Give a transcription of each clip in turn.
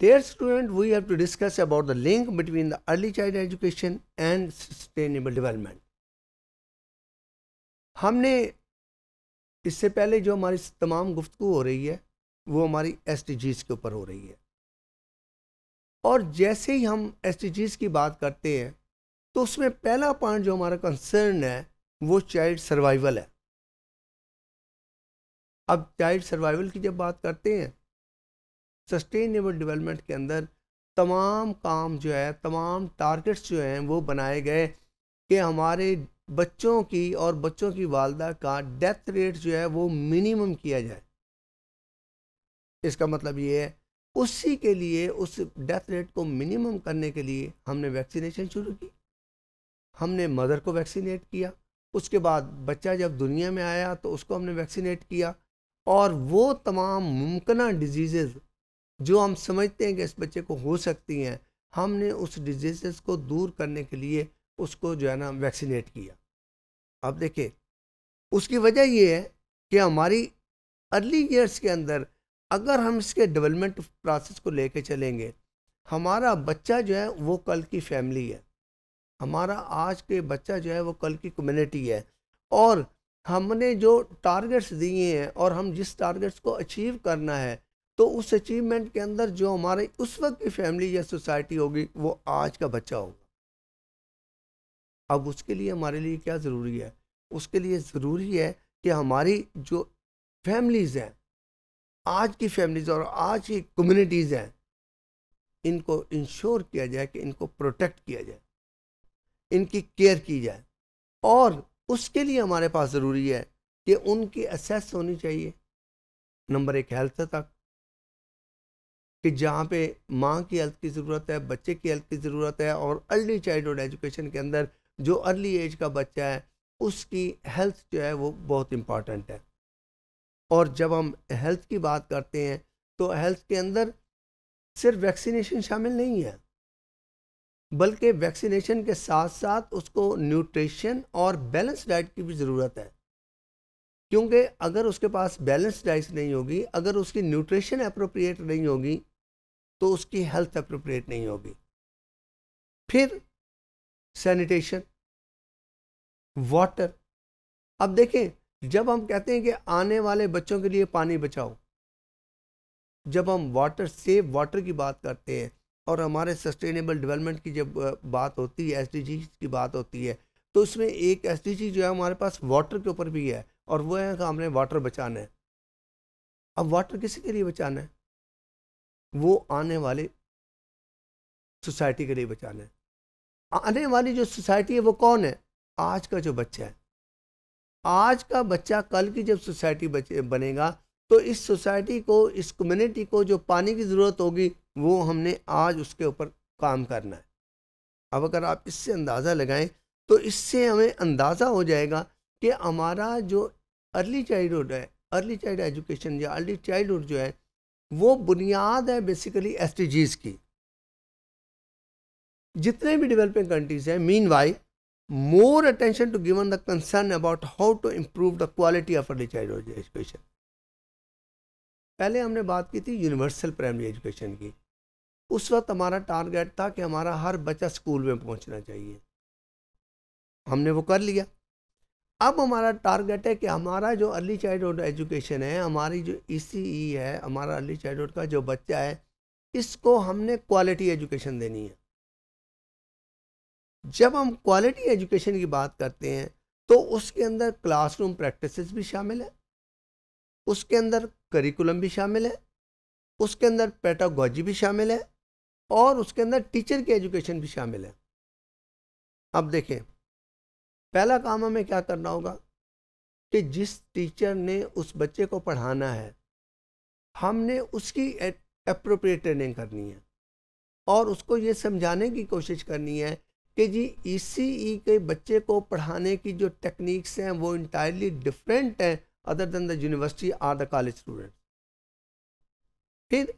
Dear student, we have to discuss about the link between the early child education and sustainable development. हमने इससे पहले जो हमारी तमाम गुफ्तु हो रही है वो हमारी एस टी जीज के ऊपर हो रही है और जैसे ही हम एस टी जीज की बात करते हैं तो उसमें पहला पॉइंट जो हमारा कंसर्न है वो चाइल्ड सर्वाइवल है अब चाइल्ड सर्वाइवल की जब बात करते हैं सस्टेनेबल डेवलपमेंट के अंदर तमाम काम जो है तमाम टारगेट्स जो हैं वो बनाए गए कि हमारे बच्चों की और बच्चों की वालदा का डेथ रेट जो है वो मिनिमम किया जाए इसका मतलब ये है उसी के लिए उस डेथ रेट को मिनिमम करने के लिए हमने वैक्सीनेशन शुरू की हमने मदर को वैक्सीनेट किया उसके बाद बच्चा जब दुनिया में आया तो उसको हमने वैक्सीनेट किया और वो तमाम मुमकिन डिजीज़ जो हम समझते हैं कि इस बच्चे को हो सकती हैं हमने उस डिजीज़ को दूर करने के लिए उसको जो है ना वैक्सीनेट किया अब देखिए उसकी वजह ये है कि हमारी अर्ली ईयर्स के अंदर अगर हम इसके डेवलपमेंट प्रोसेस को लेके चलेंगे हमारा बच्चा जो है वो कल की फैमिली है हमारा आज के बच्चा जो है वो कल की कम्युनिटी है और हमने जो टारगेट्स दिए हैं और हम जिस टारगेट्स को अचीव करना है तो उस अचीवमेंट के अंदर जो हमारे उस वक्त की फैमिली या सोसाइटी होगी वो आज का बच्चा होगा अब उसके लिए हमारे लिए क्या ज़रूरी है उसके लिए ज़रूरी है कि हमारी जो फैमिलीज़ हैं आज की फैमिलीज़ और आज की कम्युनिटीज़ हैं इनको इंश्योर किया जाए कि इनको प्रोटेक्ट किया जाए इनकी केयर की जाए और उसके लिए हमारे पास ज़रूरी है कि उनकी असेस होनी चाहिए नंबर एक हेल्थ तक कि जहाँ पे माँ की हेल्थ की ज़रूरत है बच्चे की हेल्थ की ज़रूरत है और अर्ली चाइल्डहुड एजुकेशन के अंदर जो अर्ली एज का बच्चा है उसकी हेल्थ जो है वो बहुत इम्पॉर्टेंट है और जब हम हेल्थ की बात करते हैं तो हेल्थ के अंदर सिर्फ वैक्सीनेशन शामिल नहीं है बल्कि वैक्सीनेशन के साथ साथ उसको न्यूट्रिशन और बैलेंस डाइट की भी ज़रूरत है क्योंकि अगर उसके पास बैलेंस डाइट नहीं होगी अगर उसकी न्यूट्रिशन अप्रोप्रिएट नहीं होगी तो उसकी हेल्थ अप्रोप्रिएट नहीं होगी फिर सैनिटेशन वाटर अब देखें जब हम कहते हैं कि आने वाले बच्चों के लिए पानी बचाओ जब हम वाटर सेव वाटर की बात करते हैं और हमारे सस्टेनेबल डेवलपमेंट की जब बात होती है एस की बात होती है तो इसमें एक एस जो है हमारे पास वाटर के ऊपर भी है और वो है कि हमने वाटर बचाना है अब वाटर किसी के लिए बचाना है वो आने वाले सोसाइटी के लिए बचाना है आने वाली जो सोसाइटी है वो कौन है आज का जो बच्चा है आज का बच्चा कल की जब सोसाइटी बनेगा तो इस सोसाइटी को इस कम्युनिटी को जो पानी की ज़रूरत होगी वो हमने आज उसके ऊपर काम करना है अब अगर आप इससे अंदाज़ा लगाएं तो इससे हमें अंदाज़ा हो जाएगा कि हमारा जो अर्ली चाइल्डहुड है अर्ली चाइल्ड एजुकेशन या अर्ली चाइल्डहुड जो है वो बुनियाद है बेसिकली एस की जितने भी डेवलपिंग कंट्रीज हैं mean why more attention to given the concern about how to improve the quality of early child education पहले हमने बात की थी यूनिवर्सल प्राइमरी एजुकेशन की उस वक्त हमारा टारगेट था कि हमारा हर बच्चा स्कूल में पहुंचना चाहिए हमने वो कर लिया अब हमारा टारगेट है कि हमारा जो अर्ली चाइल्डहुड एजुकेशन है हमारी जो ई e e है हमारा अर्ली चाइल्डहुड का जो बच्चा है इसको हमने क्वालिटी एजुकेशन देनी है जब हम क्वालिटी एजुकेशन की बात करते हैं तो उसके अंदर क्लासरूम प्रैक्टिसेस भी शामिल है उसके अंदर करिकुलम भी शामिल है उसके अंदर पेटागोजी भी शामिल है और उसके अंदर टीचर की एजुकेशन भी शामिल है अब देखें पहला काम हमें क्या करना होगा कि जिस टीचर ने उस बच्चे को पढ़ाना है हमने उसकी अप्रोप्रिएट ट्रेनिंग करनी है और उसको ये समझाने की कोशिश करनी है कि जी ई e e के बच्चे को पढ़ाने की जो टेक्निक्स हैं वो इंटायरली डिफरेंट हैं other than the university or the college student फिर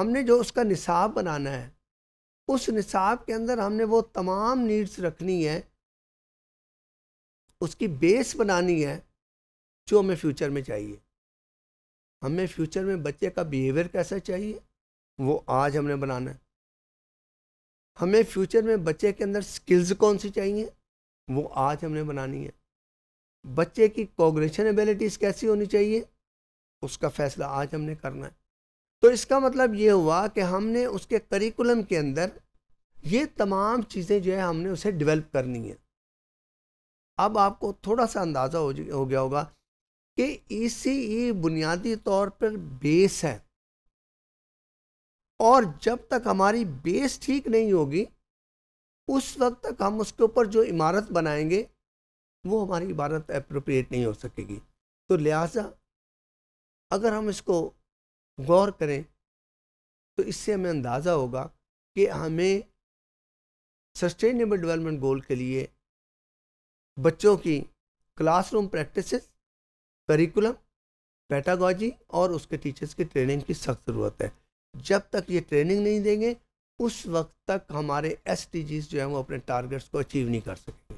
हमने जो उसका निसाब बनाना है उस निसाब के अंदर हमने वो तमाम नीड्स रखनी है उसकी बेस बनानी है जो हमें फ्यूचर में चाहिए हमें फ्यूचर में बच्चे का बिहेवियर कैसा चाहिए वो आज हमने बनाना है हमें फ्यूचर में बच्चे के अंदर स्किल्स कौन सी चाहिए वो आज हमने बनानी है बच्चे की कॉग्रेशन एबिलिटीज़ कैसी होनी चाहिए उसका फैसला आज हमने करना है तो इसका मतलब ये हुआ कि हमने उसके करिकुलम के अंदर ये तमाम चीज़ें जो है हमने उसे डेवलप करनी है अब आपको थोड़ा सा अंदाज़ा हो, हो गया होगा कि ई बुनियादी तौर पर बेस है और जब तक हमारी बेस ठीक नहीं होगी उस वक्त तक हम उसके ऊपर जो इमारत बनाएंगे वो हमारी इमारत अप्रोप्रिएट नहीं हो सकेगी तो लिहाजा अगर हम इसको गौर करें तो इससे हमें अंदाज़ा होगा कि हमें सस्टेनेबल डेवलपमेंट गोल के लिए बच्चों की क्लासरूम प्रैक्टिसेस करिकुलम पैटागॉजी और उसके टीचर्स की ट्रेनिंग की सख्त ज़रूरत है जब तक ये ट्रेनिंग नहीं देंगे उस वक्त तक हमारे एस जो हैं वो अपने टारगेट्स को अचीव नहीं कर सकेंगे